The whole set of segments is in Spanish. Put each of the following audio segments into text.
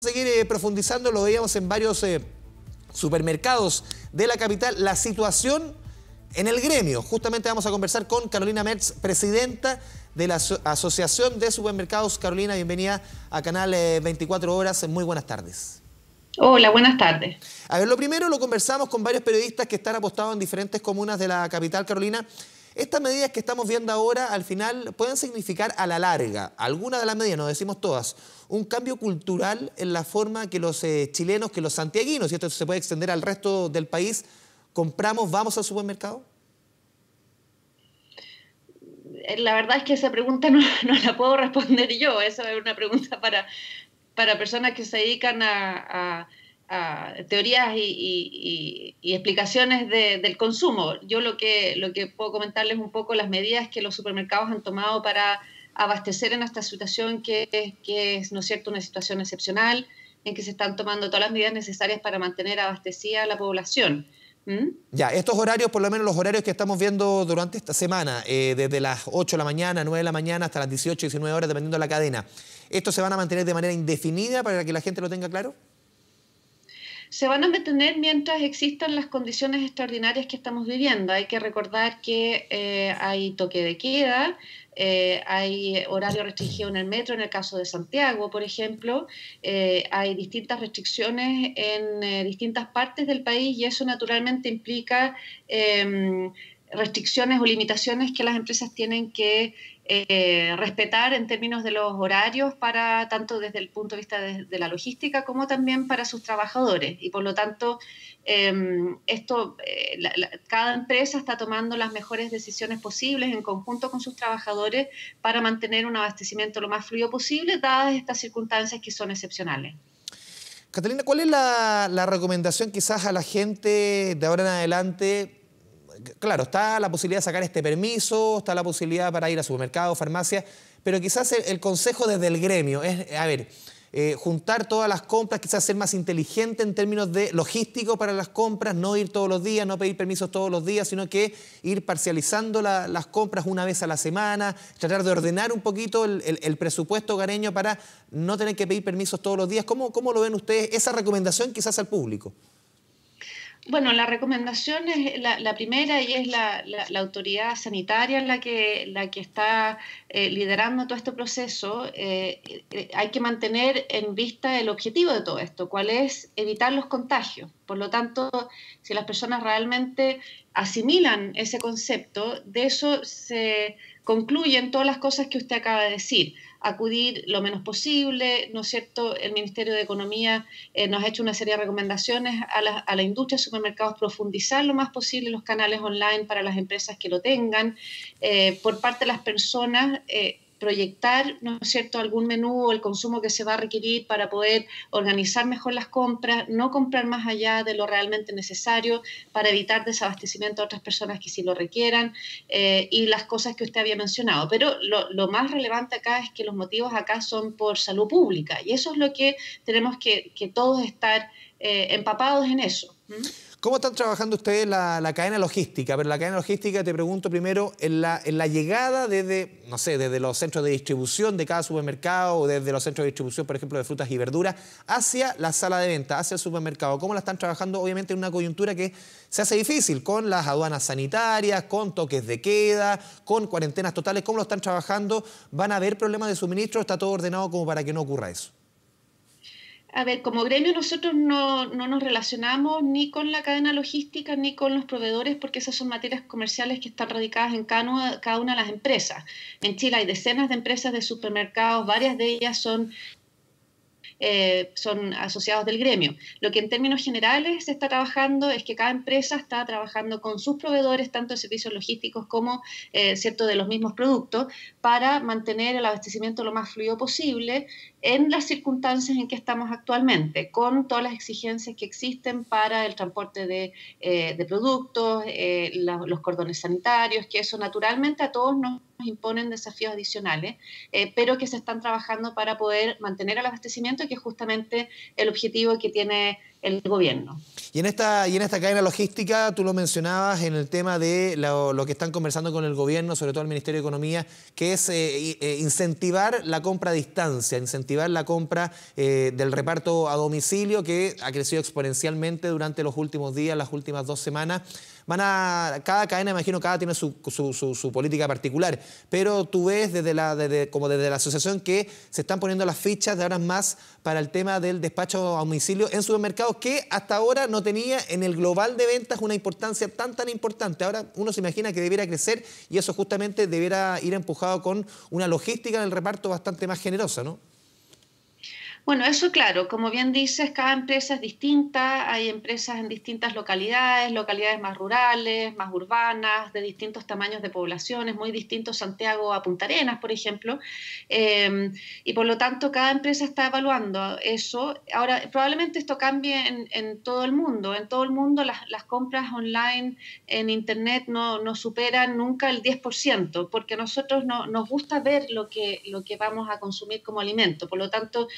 a seguir eh, profundizando, lo veíamos en varios eh, supermercados de la capital, la situación en el gremio. Justamente vamos a conversar con Carolina Metz, presidenta de la Asociación de Supermercados. Carolina, bienvenida a Canal 24 eh, Horas. Muy buenas tardes. Hola, buenas tardes. A ver, lo primero lo conversamos con varios periodistas que están apostados en diferentes comunas de la capital, Carolina. Estas medidas que estamos viendo ahora, al final, pueden significar a la larga, alguna de las medidas, nos decimos todas, un cambio cultural en la forma que los eh, chilenos, que los santiaguinos, y esto se puede extender al resto del país, compramos, vamos al supermercado. Eh, la verdad es que esa pregunta no, la puedo responder yo, esa es una pregunta para, para personas que se dedican a Ah, teorías y, explicaciones del consumo. Yo lo que, lo que puedo comentarles un poco las medidas que los supermercados han tomado para abastecer en esta situación que, que es, ¿no es cierto?, una situación excepcional en que se están tomando todas las medidas necesarias para mantener abastecida la población. ¿Mm? Ya, estos horarios, por lo menos los horarios que estamos viendo durante esta semana, eh, desde las 8 de la mañana, 9 de la mañana hasta las 18, 19 horas, dependiendo de la cadena, ¿estos se van a mantener de manera indefinida para que la gente lo tenga claro? se van a mantener mientras existan las condiciones extraordinarias que estamos viviendo. Hay que recordar que eh, hay toque de queda, eh, hay horario restringido en el metro, en el caso de Santiago, por ejemplo, eh, hay distintas restricciones en distintas partes del país y eso naturalmente implica em, restricciones o limitaciones que las empresas tienen que eh, respetar en términos de los horarios para tanto desde el punto de vista de, la logística como también para sus trabajadores y por lo tanto em, esto eh, cada empresa está tomando las mejores decisiones posibles en conjunto con sus trabajadores para mantener un abastecimiento lo más fluido posible dadas estas circunstancias que son excepcionales. Catalina, ¿cuál es la, la recomendación quizás a la gente de ahora en adelante eh, claro, está la posibilidad de sacar este permiso, está la posibilidad para ir a supermercado, farmacia, pero quizás el, consejo desde el gremio es, a ver, eh, juntar todas las compras, quizás ser más inteligente en términos de logístico para las compras, no ir todos los días, no pedir permisos todos los días, sino que ir parcializando las compras una vez a la semana, tratar de ordenar un poquito el, presupuesto gareño para no tener que pedir permisos todos los días. ¿Cómo, ¿Cómo lo ven ustedes esa recomendación quizás al público? Bueno, la recomendación es la, primera y es la, autoridad sanitaria la que, la que está eh, liderando todo este proceso. Eh, eh, hay que mantener en vista el objetivo de todo esto, cuál es evitar los contagios. Por lo tanto, si las personas realmente asimilan ese concepto, de eso se concluyen todas las cosas que usted acaba de decir. Acudir lo menos posible, ¿no es cierto? El Ministerio de Economía eh, nos ha hecho una serie de recomendaciones a la, industria de supermercados, profundizar lo más posible los canales online para las empresas que lo tengan. Eh, por parte de las personas, eh, proyectar, ¿no es cierto?, algún menú o el consumo que se va a requerir para poder organizar mejor las compras, no comprar más allá de lo realmente necesario para evitar desabastecimiento a otras personas que sí lo requieran eh, y las cosas que usted había mencionado. Pero lo, más relevante acá es que los motivos acá son por salud pública y eso es lo que tenemos que, que todos estar eh, empapados en eso. ¿Cómo están trabajando ustedes la, cadena logística? Pero la cadena logística, te pregunto primero, en la, en la llegada desde, no sé, desde los centros de distribución de cada supermercado o desde los centros de distribución, por ejemplo, de frutas y verduras, hacia la sala de venta, hacia el supermercado. ¿Cómo la están trabajando? Obviamente en una coyuntura que se hace difícil con las aduanas sanitarias, con toques de queda, con cuarentenas totales. ¿Cómo lo están trabajando? ¿Van a haber problemas de suministro? ¿Está todo ordenado como para que no ocurra eso? A ver, como gremio nosotros no, no, nos relacionamos ni con la cadena logística ni con los proveedores porque esas son materias comerciales que están radicadas en cada, cada una de las empresas. En Chile hay decenas de empresas de supermercados, varias de ellas son eh, son asociados del gremio. Lo que en términos generales se está trabajando es que cada empresa está trabajando con sus proveedores, tanto de servicios logísticos como eh, cierto, de los mismos productos, para mantener el abastecimiento lo más fluido posible en las circunstancias en que estamos actualmente, con todas las exigencias que existen para el transporte de, eh, productos, los cordones sanitarios, que eso naturalmente a todos nos nos imponen desafíos adicionales, eh, pero que se están trabajando para poder mantener el abastecimiento, que es justamente el objetivo que tiene el gobierno. Y en esta y en esta cadena logística, tú lo mencionabas en el tema de lo, que están conversando con el gobierno, sobre todo el Ministerio de Economía, que es eh, eh, incentivar la compra a distancia, incentivar la compra eh, del reparto a domicilio, que ha crecido exponencialmente durante los últimos días, las últimas dos semanas. Van a, cada cadena, imagino, cada tiene su, política particular, pero tú ves desde la, como desde la asociación que se están poniendo las fichas de ahora más para el tema del despacho a domicilio en supermercados que hasta ahora no tenía en el global de ventas una importancia tan tan importante. Ahora uno se imagina que debiera crecer y eso justamente debiera ir empujado con una logística en el reparto bastante más generosa, ¿no? Bueno, eso claro, como bien dices, cada empresa es distinta, hay empresas en distintas localidades, localidades más rurales, más urbanas, de distintos tamaños de poblaciones, muy distintos Santiago a Punta Arenas, por ejemplo, em, y por lo tanto cada empresa está evaluando eso. Ahora, probablemente esto cambie en, todo el mundo, en todo el mundo las, compras online en Internet no, superan nunca el 10%, porque a nosotros no, nos gusta ver lo que, lo que vamos a consumir como alimento, por lo tanto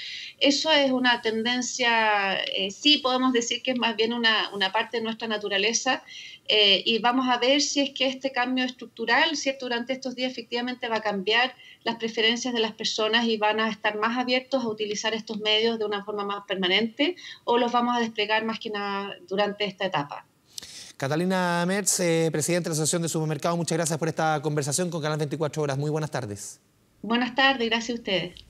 eso es una tendencia, eh, sí podemos decir que es más bien una, parte de nuestra naturaleza eh, y vamos a ver si es que este cambio estructural, Durante estos días efectivamente va a cambiar las preferencias de las personas y van a estar más abiertos a utilizar estos medios de una forma más permanente o los vamos a desplegar más que nada durante esta etapa. Catalina Merz, eh, presidenta de la Asociación de Supermercados, muchas gracias por esta conversación con Canal 24 Horas. Muy buenas tardes. Buenas tardes, gracias a ustedes.